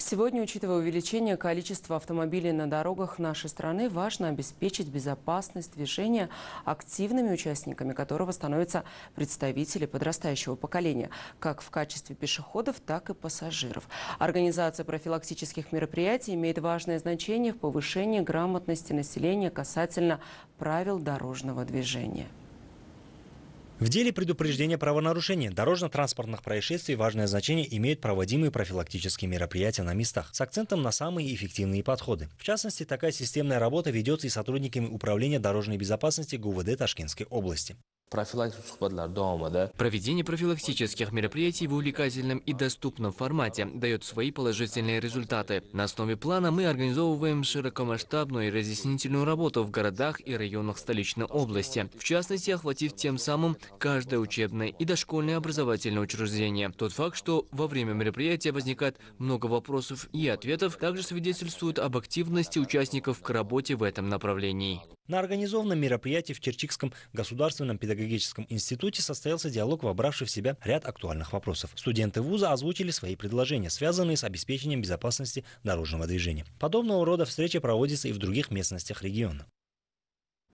Сегодня, учитывая увеличение количества автомобилей на дорогах нашей страны, важно обеспечить безопасность движения активными участниками, которого становятся представители подрастающего поколения, как в качестве пешеходов, так и пассажиров. Организация профилактических мероприятий имеет важное значение в повышении грамотности населения касательно правил дорожного движения. В деле предупреждения правонарушения дорожно-транспортных происшествий важное значение имеют проводимые профилактические мероприятия на местах с акцентом на самые эффективные подходы. В частности, такая системная работа ведется и сотрудниками Управления дорожной безопасности ГУВД Ташкентской области профилактик сухбатлар давомида. Проведение профилактических мероприятий в увлекательном и доступном формате дает свои положительные результаты. На основе плана мы организовываем широкомасштабную и разъяснительную работу в городах и районах столичной области, в частности, охватив тем самым каждое учебное и дошкольное образовательное учреждение. Тот факт, что во время мероприятия возникает много вопросов и ответов, также свидетельствует об активности участников к работе в этом направлении. На организованном мероприятии в Черчикском государственном педагогическом институте состоялся диалог, вобравший в себя ряд актуальных вопросов. Студенты вуза озвучили свои предложения, связанные с обеспечением безопасности дорожного движения. Подобного рода встреча проводится и в других местностях региона.